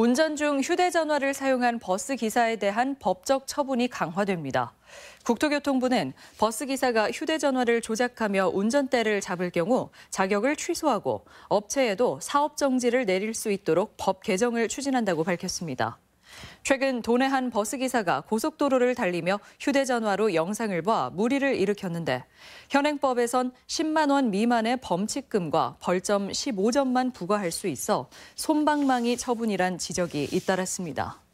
운전 중 휴대전화를 사용한 버스 기사에 대한 법적 처분이 강화됩니다. 국토교통부는 버스 기사가 휴대전화를 조작하며 운전대를 잡을 경우 자격을 취소하고 업체에도 사업 정지를 내릴 수 있도록 법 개정을 추진한다고 밝혔습니다. 최근 도내 한 버스 기사가 고속도로를 달리며 휴대전화로 영상을 봐 무리를 일으켰는데 현행법에선 10만 원 미만의 범칙금과 벌점 15점만 부과할 수 있어 손방망이 처분이란 지적이 잇따랐습니다.